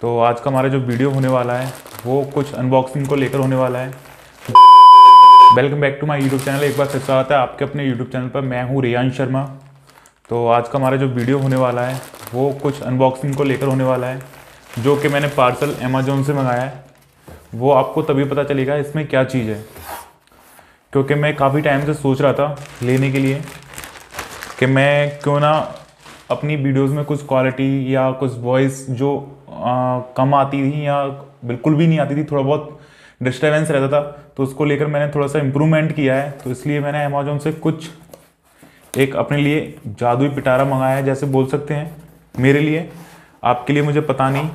तो आज का हमारा जो वीडियो होने वाला है वो कुछ अनबॉक्सिंग को लेकर होने वाला है welcome back to my YouTube channel एक बार फिर स्वागत है आपके अपने यूट्यूब चैनल पर मैं हूँ रियान शर्मा तो आज का हमारा जो वीडियो होने वाला है वो कुछ अनबॉक्सिंग को लेकर होने वाला है जो कि मैंने पार्सल अमेजोन से मंगाया है वो आपको तभी पता चलेगा इसमें क्या चीज़ है क्योंकि मैं काफ़ी टाइम से सोच रहा था लेने के लिए कि मैं क्यों ना अपनी वीडियोस में कुछ क्वालिटी या कुछ वॉइस जो कम आती थी या बिल्कुल भी नहीं आती थी थोड़ा बहुत डिस्टर्बेंस रहता था तो उसको लेकर मैंने थोड़ा सा इम्प्रूवमेंट किया है तो इसलिए मैंने अमेजोन से कुछ एक अपने लिए जादुई पिटारा मंगाया है जैसे बोल सकते हैं मेरे लिए आपके लिए मुझे पता नहीं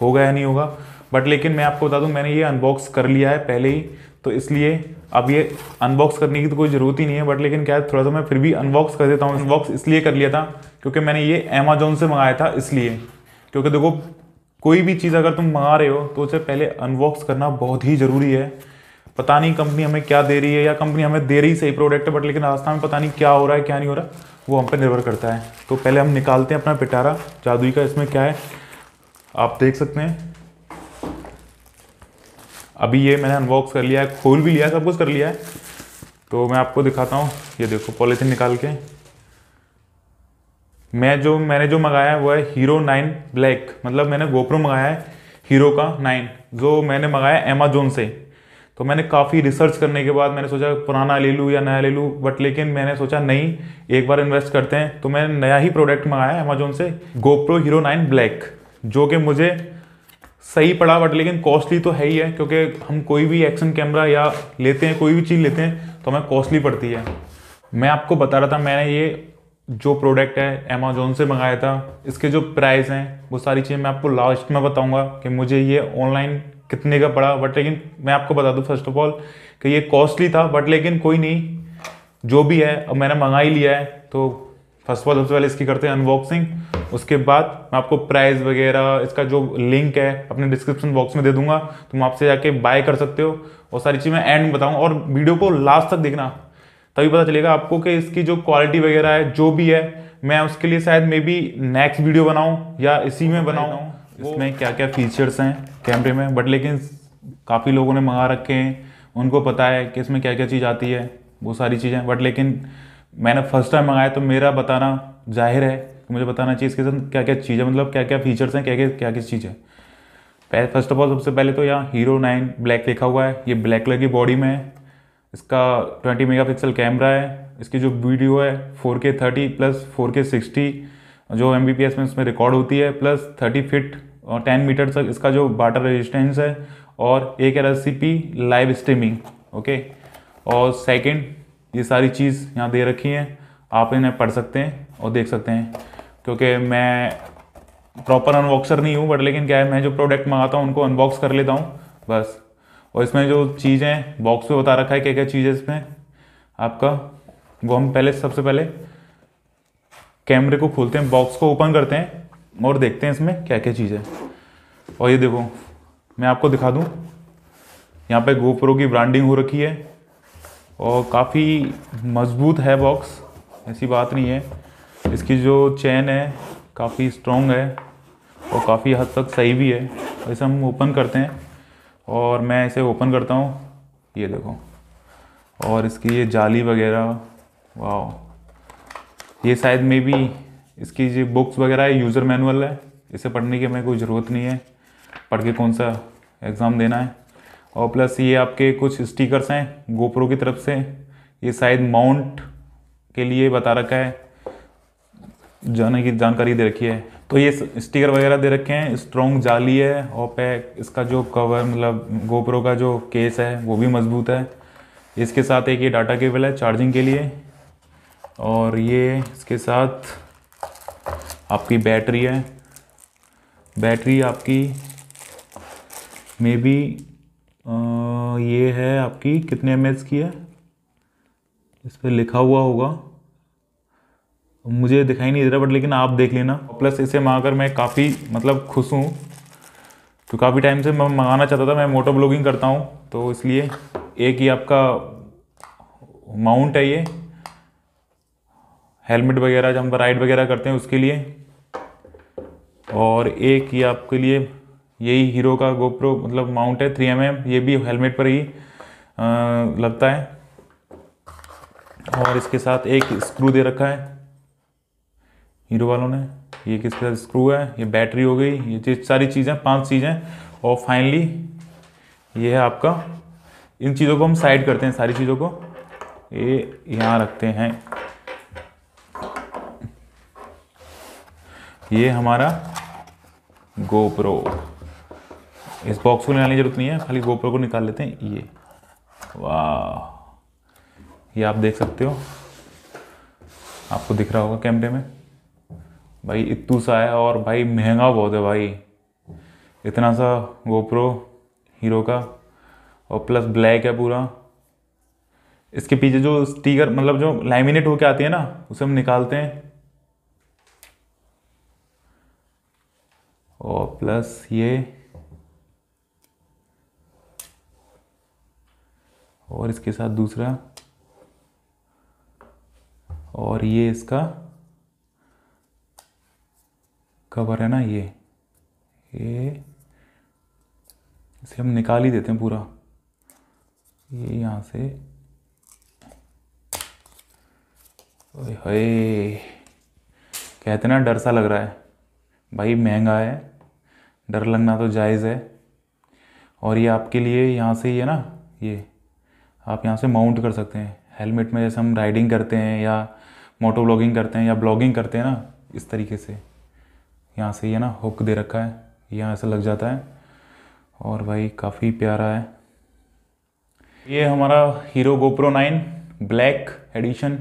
होगा या नहीं होगा बट लेकिन मैं आपको बता दूं मैंने ये अनबॉक्स कर लिया है पहले ही तो इसलिए अब ये अनबॉक्स करने की तो कोई ज़रूरत ही नहीं है बट लेकिन क्या है थोड़ा सा मैं फिर भी अनबॉक्स कर देता हूँ अनबॉक्स इसलिए कर लिया था क्योंकि मैंने ये अमेजोन से मंगाया था इसलिए क्योंकि देखो कोई भी चीज़ अगर तुम मंगा रहे हो तो उसे पहले अनबॉक्स करना बहुत ही ज़रूरी है पता नहीं कंपनी हमें क्या दे रही है या कंपनी हमें दे रही सही प्रोडक्ट है बट लेकिन रास्ता में पता नहीं क्या हो रहा है क्या नहीं हो रहा वो हम पर निर्भर करता है तो पहले हम निकालते हैं अपना पिटारा जादुई का इसमें क्या है आप देख सकते हैं अभी ये मैंने अनबॉक्स कर लिया है खोल भी लिया है सब कुछ कर लिया है तो मैं आपको दिखाता हूँ ये देखो पॉलीथीन निकाल के मैं जो मैंने जो मंगाया है वो है हीरो नाइन ब्लैक मतलब मैंने गोप्रो मंगाया है हीरो का नाइन जो मैंने मंगाया अमेजोन से तो मैंने काफ़ी रिसर्च करने के बाद मैंने सोचा पुराना ले लूँ या नया ले लूँ बट लेकिन मैंने सोचा नहीं एक बार इन्वेस्ट करते हैं तो मैंने नया ही प्रोडक्ट मंगाया है अमेजोन से गोप्रो हीरो नाइन ब्लैक जो कि मुझे सही पड़ा बट लेकिन कॉस्टली तो है ही है क्योंकि हम कोई भी एक्शन कैमरा या लेते हैं कोई भी चीज़ लेते हैं तो हमें कॉस्टली पड़ती है मैं आपको बता रहा था मैंने ये जो प्रोडक्ट है अमेजोन से मंगाया था इसके जो प्राइस हैं वो सारी चीज़ें मैं आपको लास्ट में बताऊंगा कि मुझे ये ऑनलाइन कितने का पड़ा बट लेकिन मैं आपको बता दूं फर्स्ट ऑफ ऑल कि ये कॉस्टली था बट लेकिन कोई नहीं जो भी है अब मैंने मंगा ही लिया है तो फर्स्ट ऑफ ऑल सबसे पहले इसकी करते हैं अनबॉक्सिंग उसके बाद मैं आपको प्राइस वगैरह इसका जो लिंक है अपने डिस्क्रिप्शन बॉक्स में दे दूंगा तुम आपसे जाके बाय कर सकते हो और सारी चीज़ मैं एंड में बताऊँगा और वीडियो को लास्ट तक देखना तभी पता चलेगा आपको कि इसकी जो क्वालिटी वगैरह है जो भी है मैं उसके लिए शायद मे बी नेक्स्ट वीडियो बनाऊँ या इसी में बनाऊँ इसमें क्या क्या फीचर्स हैं कैमरे में बट लेकिन काफ़ी लोगों ने मंगा रखे हैं उनको पता है कि इसमें क्या क्या चीज़ आती है वो सारी चीज़ें बट लेकिन मैंने फर्स्ट टाइम मंगाया तो मेरा बताना जाहिर है कि मुझे बताना चाहिए इसके साथ क्या क्या चीज़ें मतलब क्या क्या फीचर्स हैं क्या क्या क्या किस चीज़ है फर्स्ट ऑफ ऑल सबसे पहले तो यहाँ हीरो नाइन ब्लैक लिखा हुआ है ये ब्लैक कलर की बॉडी में है इसका 20 मेगापिक्सल कैमरा है इसकी जो वीडियो है 4K 30 प्लस 4K 60 जो एम में इसमें रिकॉर्ड होती है प्लस 30 फिट और 10 मीटर तक इसका जो वाटर रेजिस्टेंस है और एक एल लाइव स्ट्रीमिंग ओके और सेकंड ये सारी चीज़ यहाँ दे रखी हैं आप इन्हें पढ़ सकते हैं और देख सकते हैं क्योंकि मैं प्रॉपर अनबॉक्सर नहीं हूँ बट लेकिन क्या है मैं जो प्रोडक्ट मंगाता हूँ उनको अनबॉक्स कर लेता हूँ बस और इसमें जो चीज़ें बॉक्स में बता रखा है क्या क्या चीज़ है इसमें आपका वो हम पहले सबसे पहले कैमरे को खोलते हैं बॉक्स को ओपन करते हैं और देखते हैं इसमें क्या क्या चीज़ें और ये देखो मैं आपको दिखा दूँ यहाँ पर गोप्रो की ब्रांडिंग हो रखी है और काफ़ी मजबूत है बॉक्स ऐसी बात नहीं है इसकी जो चैन है काफ़ी स्ट्रॉन्ग है और काफ़ी हद तक सही भी है ऐसे हम ओपन करते हैं और मैं इसे ओपन करता हूँ ये देखो और इसकी ये जाली वगैरह वाह ये शायद मे भी इसकी जो बुक्स वगैरह है यूज़र मैनुअल है इसे पढ़ने की हमें कोई ज़रूरत नहीं है पढ़ के कौन सा एग्ज़ाम देना है और प्लस ये आपके कुछ स्टिकर्स हैं गोप्रो की तरफ से ये शायद माउंट के लिए बता रखा है जाने की जानकारी दे रखी है तो ये स्टिकर वगैरह दे रखे हैं स्ट्रॉन्ग जाली है और पैक इसका जो कवर मतलब गोप्रो का जो केस है वो भी मज़बूत है इसके साथ एक ये डाटा केबल है चार्जिंग के लिए और ये इसके साथ आपकी बैटरी है बैटरी आपकी मे बी ये है आपकी कितने एम की है इस पर लिखा हुआ होगा मुझे दिखाई नहीं दे रहा बट लेकिन आप देख लेना प्लस इसे मंगाकर मैं काफ़ी मतलब खुश हूँ तो काफ़ी टाइम से मैं मंगाना चाहता था मैं मोटो ब्लॉगिंग करता हूँ तो इसलिए एक ही आपका माउंट है ये हेलमेट वगैरह जब हम राइड वगैरह करते हैं उसके लिए और एक ही आपके लिए यही हीरो का गोप्रो मतलब माउंट है थ्री एम एम ये भी हेलमेट पर ही आ, लगता है और इसके साथ एक स्क्रू दे रखा है हीरो वालों ने ये किसके साथ स्क्रू है ये बैटरी हो गई ये चीज सारी चीज़ें पांच चीज़ें और फाइनली ये है आपका इन चीज़ों को हम साइड करते हैं सारी चीज़ों को ये यहाँ रखते हैं ये हमारा गोप्रो इस बॉक्स को निकालने की जरूरत नहीं है खाली गोप्रो को निकाल लेते हैं ये वाह ये आप देख सकते हो आपको दिख रहा होगा कैमरे में भाई इतू सा है और भाई महंगा बहुत है भाई इतना सा वो प्रो हीरो का और प्लस ब्लैक है पूरा इसके पीछे जो स्टीकर मतलब जो लैमिनेट होके आती है ना उसे हम निकालते हैं और प्लस ये और इसके साथ दूसरा और ये इसका कवर है ना ये ये इसे हम निकाल ही देते हैं पूरा ये यहाँ से हे कहते ना डर सा लग रहा है भाई महंगा है डर लगना तो जायज़ है और ये आपके लिए यहाँ से ही है ना ये आप यहाँ से माउंट कर सकते हैं हेलमेट में जैसे हम राइडिंग करते हैं या मोटो ब्लॉगिंग करते हैं या ब्लॉगिंग करते हैं ना इस तरीके से यहाँ से ये ना हुक दे रखा है यहाँ ऐसा लग जाता है और भाई काफ़ी प्यारा है ये हमारा Hero GoPro nine black edition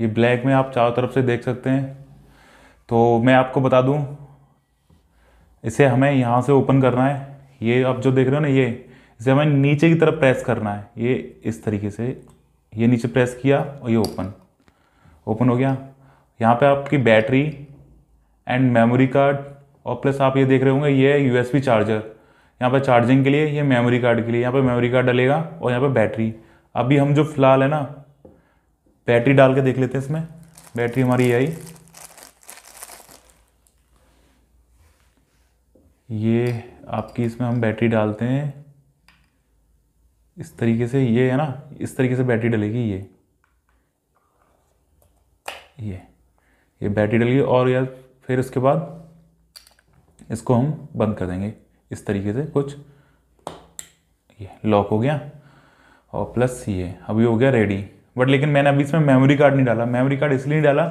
ये ब्लैक में आप चारों तरफ से देख सकते हैं तो मैं आपको बता दूं इसे हमें यहाँ से ओपन करना है ये आप जो देख रहे हो ना ये इसे हमें नीचे की तरफ प्रेस करना है ये इस तरीके से ये नीचे प्रेस किया और ये ओपन ओपन हो गया यहाँ पे आपकी बैटरी एंड मेमोरी कार्ड और प्लस आप ये देख रहे होंगे ये है यूएसबी चार्जर यहाँ पर चार्जिंग के लिए ये मेमोरी कार्ड के लिए यहाँ पर मेमोरी कार्ड डलेगा और यहाँ पर बैटरी अभी हम जो फ़िलहाल है ना बैटरी डाल के देख लेते हैं इसमें बैटरी हमारी ये आई ये आपकी इसमें हम बैटरी डालते हैं इस तरीके से ये है ना इस तरीके से बैटरी डलेगी ये ये ये बैटरी डलेगी और यार फिर उसके बाद इसको हम बंद कर देंगे इस तरीके से कुछ ये लॉक हो गया और प्लस ये अभी हो गया रेडी बट लेकिन मैंने अभी इसमें मेमोरी कार्ड नहीं डाला मेमोरी कार्ड इसलिए नहीं डाला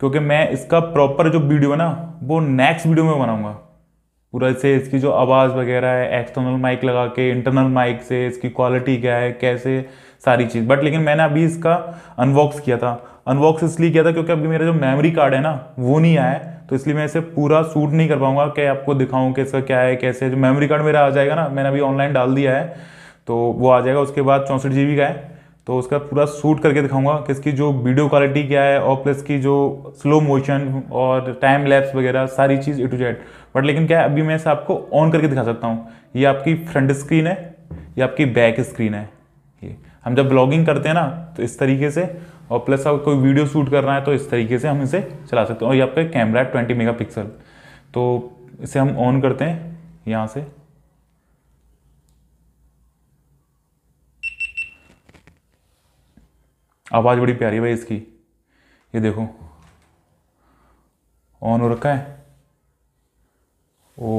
क्योंकि मैं इसका प्रॉपर जो वीडियो है ना वो नेक्स्ट वीडियो में बनाऊंगा पूरा से इसकी जो आवाज़ वगैरह है एक्सटर्नल माइक लगा के इंटरनल माइक से इसकी क्वालिटी क्या है कैसे सारी चीज़ बट लेकिन मैंने अभी इसका अनबॉक्स किया था अनबॉक्स इसलिए किया था क्योंकि अभी मेरा जो मेमोरी कार्ड है ना वो नहीं आया है तो इसलिए मैं इसे पूरा सूट नहीं कर पाऊंगा कि आपको दिखाऊं कि इसका क्या है कैसे जो मेमोरी कार्ड मेरा आ जाएगा ना मैंने अभी ऑनलाइन डाल दिया है तो वो आ जाएगा उसके बाद चौंसठ जी का है तो उसका पूरा सूट करके दिखाऊंगा कि इसकी जो वीडियो क्वालिटी क्या है और प्लस की जो स्लो मोशन और टाइम लैप्स वगैरह सारी चीज़ ए टू जेड बट लेकिन क्या है अभी मैं इसे आपको ऑन करके दिखा सकता हूँ ये आपकी फ्रंट स्क्रीन है ये आपकी बैक स्क्रीन है हम जब ब्लॉगिंग करते हैं ना तो इस तरीके से और प्लस अब कोई वीडियो शूट करना है तो इस तरीके से हम इसे चला सकते हैं और ये आपका कैमरा है ट्वेंटी मेगा पिक्सल तो इसे हम ऑन करते हैं यहाँ से आवाज़ बड़ी प्यारी भाई इसकी ये देखो ऑन हो रखा है ओ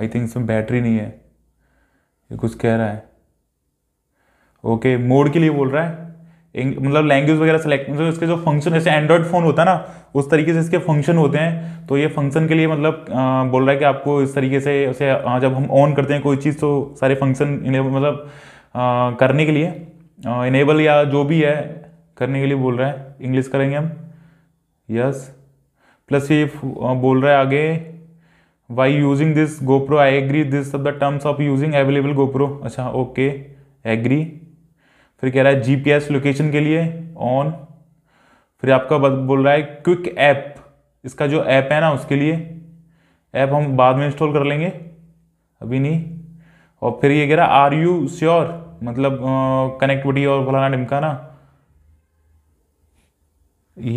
आई थिंक इसमें बैटरी नहीं है ये कुछ कह रहा है ओके मोड के लिए बोल रहा है मतलब लैंग्वेज वगैरह सेलेक्ट मतलब इसके जो फंक्शन जैसे एंड्रॉयड फ़ोन होता है ना उस तरीके से इसके फंक्शन होते हैं तो ये फंक्शन के लिए मतलब आ, बोल रहा है कि आपको इस तरीके से उसे आ, जब हम ऑन करते हैं कोई चीज़ तो सारे फंक्शन मतलब आ, करने के लिए इनेबल या जो भी है करने के लिए बोल रहा है इंग्लिश करेंगे हम यस प्लस ये बोल रहा है आगे why using this GoPro I agree this the terms of using available GoPro अच्छा ओके एग्री फिर कह रहा है जीपीएस लोकेशन के लिए ऑन फिर आपका बोल रहा है क्विक ऐप इसका जो ऐप है ना उसके लिए ऐप हम बाद में इंस्टॉल कर लेंगे अभी नहीं और फिर ये कह रहा आर यू श्योर मतलब कनेक्टिविटी और फलाना ढिमकाना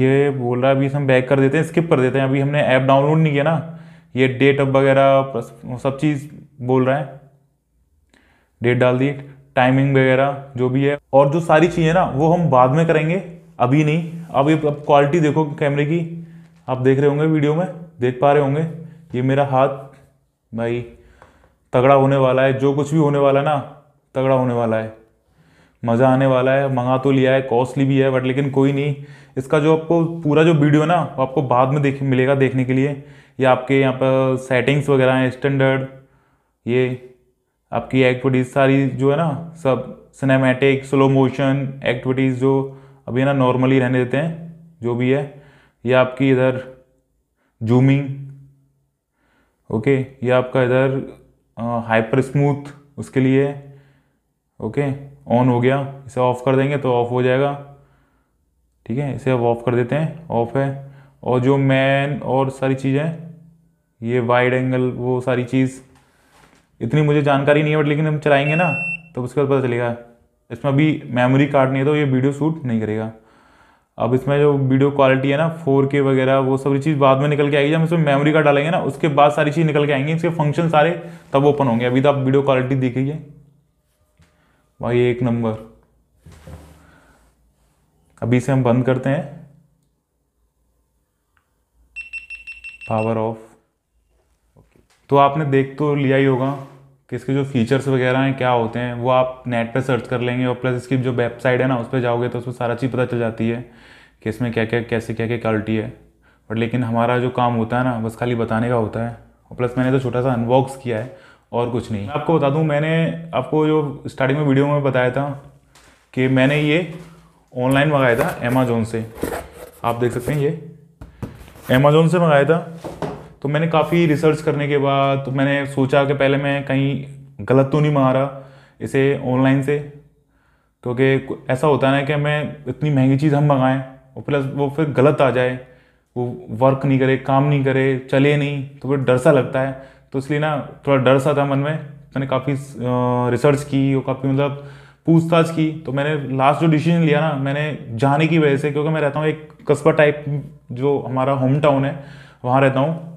ये बोल रहा है अभी हम बैक कर देते हैं स्किप कर देते हैं अभी हमने ऐप डाउनलोड नहीं किया ना ये डेट वगैरह सब चीज़ बोल रहा है डेट डाल दी टाइमिंग वगैरह जो भी है और जो सारी चीज़ें ना वो हम बाद में करेंगे अभी नहीं अब ये अब क्वालिटी देखो कैमरे की आप देख रहे होंगे वीडियो में देख पा रहे होंगे ये मेरा हाथ भाई तगड़ा होने वाला है जो कुछ भी होने वाला है ना तगड़ा होने वाला है मज़ा आने वाला है मंगा तो लिया है कॉस्टली भी है बट लेकिन कोई नहीं इसका जो आपको पूरा जो वीडियो है ना वो आपको बाद में देख मिलेगा देखने के लिए या आपके यहाँ पर सेटिंग्स वगैरह हैं स्टैंडर्ड ये आपकी एक्टिविटीज सारी जो है ना सब सिनेमैटिक स्लो मोशन एक्टिविटीज़ जो अभी ना नॉर्मली रहने देते हैं जो भी है या आपकी इधर जूमिंग ओके ये आपका इधर हाइपर स्मूथ उसके लिए ओके ऑन हो गया इसे ऑफ कर देंगे तो ऑफ हो जाएगा ठीक है इसे अब ऑफ कर देते हैं ऑफ है और जो मैन और सारी चीज़ें ये वाइड एंगल वो सारी चीज़ इतनी मुझे जानकारी नहीं है बट लेकिन हम चलाएंगे ना तो उसके बाद पता चलेगा इसमें अभी मेमोरी कार्ड नहीं है तो ये वीडियो शूट नहीं करेगा अब इसमें जो वीडियो क्वालिटी है ना फोर के वगैरह वो सब चीज़ बाद में निकल के आएगी जब इसमें मेमोरी कार्ड डालेंगे ना उसके बाद सारी चीज़ निकल के आएंगी इसके फंक्शन सारे तब ओपन होंगे अभी तो आप वीडियो क्वालिटी देखिए भाई एक नंबर अभी से हम बंद करते हैं पावर ऑफ तो आपने देख तो लिया ही होगा कि इसके जो फीचर्स वगैरह हैं क्या होते हैं वो आप नेट पे सर्च कर लेंगे और प्लस इसकी जो वेबसाइट है ना उस पर जाओगे तो उसमें सारा चीज़ पता चल जाती है कि इसमें क्या क्या कैसे क्या क्या क्वालिटी है बट लेकिन हमारा जो काम होता है ना बस खाली बताने का होता है और प्लस मैंने तो छोटा सा अनबॉक्स किया है और कुछ नहीं आपको बता दूँ मैंने आपको जो स्टार्टिंग में वीडियो में बताया था कि मैंने ये ऑनलाइन मंगाया था अमेजोन से आप देख सकते हैं ये अमेजोन से मंगाया था तो मैंने काफ़ी रिसर्च करने के बाद तो मैंने सोचा कि पहले मैं कहीं गलत तो नहीं मारा इसे ऑनलाइन से क्योंकि तो ऐसा होता है ना कि मैं इतनी महंगी चीज़ हम मंगाएं और प्लस वो फिर गलत आ जाए वो वर्क नहीं करे काम नहीं करे चले नहीं तो फिर डर सा लगता है तो इसलिए ना थोड़ा डर सा था मन में मैंने काफ़ी रिसर्च की और काफ़ी मतलब पूछताछ की तो मैंने लास्ट जो डिसीजन लिया ना मैंने जाने की वजह से क्योंकि मैं रहता हूँ एक कस्बा टाइप जो हमारा होम टाउन है वहाँ रहता हूँ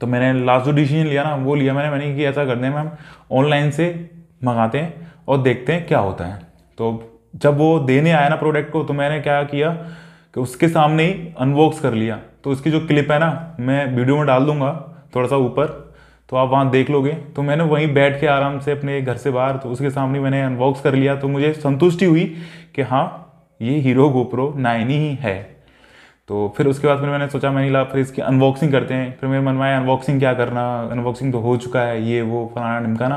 तो मैंने लास्ट जो डिसीजन लिया ना वो लिया मैंने मैंने कि ऐसा करने में हम ऑनलाइन से मंगाते हैं और देखते हैं क्या होता है तो जब वो देने आया ना प्रोडक्ट को तो मैंने क्या किया कि उसके सामने ही अनबॉक्स कर लिया तो उसकी जो क्लिप है ना मैं वीडियो में डाल दूंगा थोड़ा सा ऊपर तो आप वहाँ देख लोगे तो मैंने वहीं बैठ के आराम से अपने घर से बाहर तो उसके सामने मैंने अनबॉक्स कर लिया तो मुझे संतुष्टि हुई कि हाँ ये हीरो गोप्रो नाइन ही है तो फिर उसके बाद फिर मैंने सोचा मैं ला फिर इसकी अनबॉक्सिंग करते हैं फिर मेरे मन में अनबॉक्सिंग क्या करना अनबॉक्सिंग तो हो चुका है ये वो फलाना निमकाना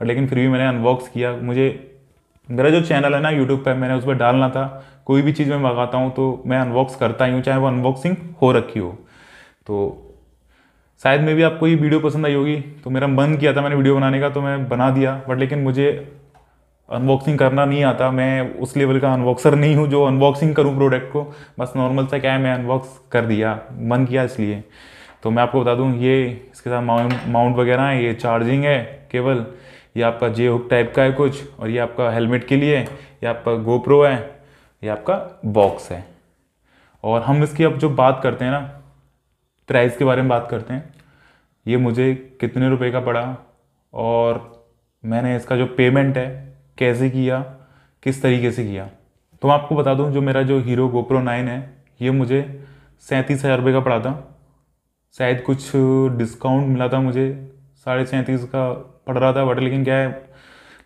और लेकिन फिर भी मैंने अनबॉक्स किया मुझे मेरा जो चैनल है ना यूट्यूब पर मैंने उस पर डालना था कोई भी चीज़ मैं मंगाता हूँ तो मैं अनबॉक्स करता ही हूँ चाहे वो अनबॉक्सिंग हो रखी हो तो शायद मे भी आपको ये वीडियो पसंद आई होगी तो मेरा मन किया था मैंने वीडियो बनाने का तो मैं बना दिया बट लेकिन मुझे अनबॉक्सिंग करना नहीं आता मैं उस लेवल का अनबॉक्सर नहीं हूँ जो अनबॉक्सिंग करूँ प्रोडक्ट को बस नॉर्मल सा क्या है मैं अनबॉक्स कर दिया मन किया इसलिए तो मैं आपको बता दूँ ये इसके साथ माउंट वगैरह है ये चार्जिंग है केवल ये आपका जे हुक टाइप का है कुछ और ये आपका हेलमेट के लिए ये आपका गोप्रो है ये आपका बॉक्स है और हम इसकी अब जो बात करते हैं ना प्राइस के बारे में बात करते हैं ये मुझे कितने रुपए का पड़ा और मैंने इसका जो पेमेंट है कैसे किया किस तरीके से किया तो मैं आपको बता दूं जो मेरा जो हीरो गोप्रो नाइन है ये मुझे सैंतीस हज़ार रुपये का पड़ा था शायद कुछ डिस्काउंट मिला था मुझे साढ़े सैंतीस का पड़ रहा था बट लेकिन क्या है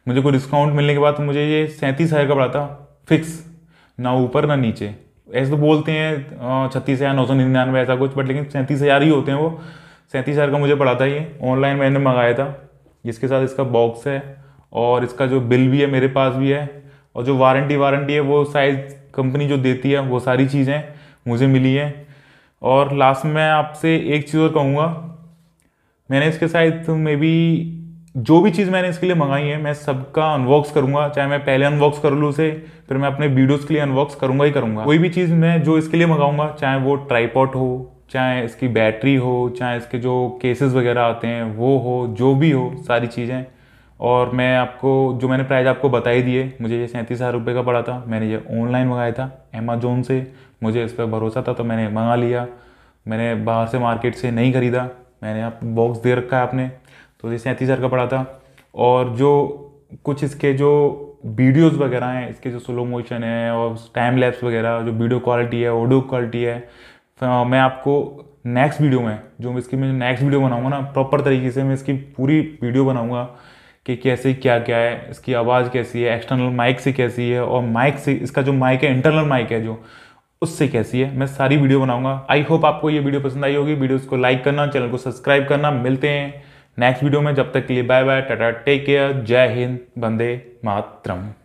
मुझे कोई डिस्काउंट मिलने के बाद तो मुझे ये सैंतीस हज़ार का पड़ा था फिक्स ना ऊपर ना नीचे ऐसे तो बोलते हैं छत्तीस हज़ार नौ सौ निन्यानवे ऐसा कुछ बट लेकिन सैंतीस हज़ार ही होते हैं वो सैंतीस हज़ार का मुझे पड़ा था ये ऑनलाइन मैंने मंगाया था जिसके साथ इसका बॉक्स है और इसका जो बिल भी है मेरे पास भी है और जो वारंटी वारंटी है वो साइज कंपनी जो देती है वो सारी चीज़ें मुझे मिली हैं और लास्ट में आपसे एक चीज़ और कहूँगा मैंने इसके साथ मे बी जो भी चीज़ मैंने इसके लिए मंगाई है मैं सबका अनबॉक्स करूँगा चाहे मैं पहले अनबॉक्स कर लूँ उसे फिर मैं अपने वीडियोस के लिए अनबॉक्स करूँगा ही करूँगा कोई भी चीज़ मैं जो इसके लिए मंगाऊँगा चाहे वो ट्राईपॉट हो चाहे इसकी बैटरी हो चाहे इसके जो केसेस वगैरह आते हैं वो हो जो भी हो सारी चीज़ें और मैं आपको जो मैंने प्राइस आपको बता ही दिए मुझे ये सैंतीस हज़ार रुपये का पड़ा था मैंने ये ऑनलाइन मंगाया था अमेजोन से मुझे इस पर भरोसा था तो मैंने मंगा लिया मैंने बाहर से मार्केट से नहीं ख़रीदा मैंने आप बॉक्स दे रखा है आपने तो ये सैंतीस हज़ार का पड़ा था और जो कुछ इसके जो वीडियोज़ वगैरह हैं इसके जो स्लो मोशन है और टाइम लैप्स वगैरह जो वीडियो क्वालिटी है ऑडियो क्वालिटी है तो मैं आपको नेक्स्ट वीडियो में जो इसकी मैं नेक्स्ट वीडियो बनाऊंगा ना प्रॉपर तरीके से मैं इसकी पूरी वीडियो बनाऊंगा कि कैसे क्या क्या है इसकी आवाज़ कैसी है एक्सटर्नल माइक से कैसी है और माइक से इसका जो माइक है इंटरनल माइक है जो उससे कैसी है मैं सारी वीडियो बनाऊंगा आई होप आपको ये वीडियो पसंद आई होगी वीडियोस को लाइक करना चैनल को सब्सक्राइब करना मिलते हैं नेक्स्ट वीडियो में जब तक के लिए bye bye tata take care जय हिंद बंदे मातरम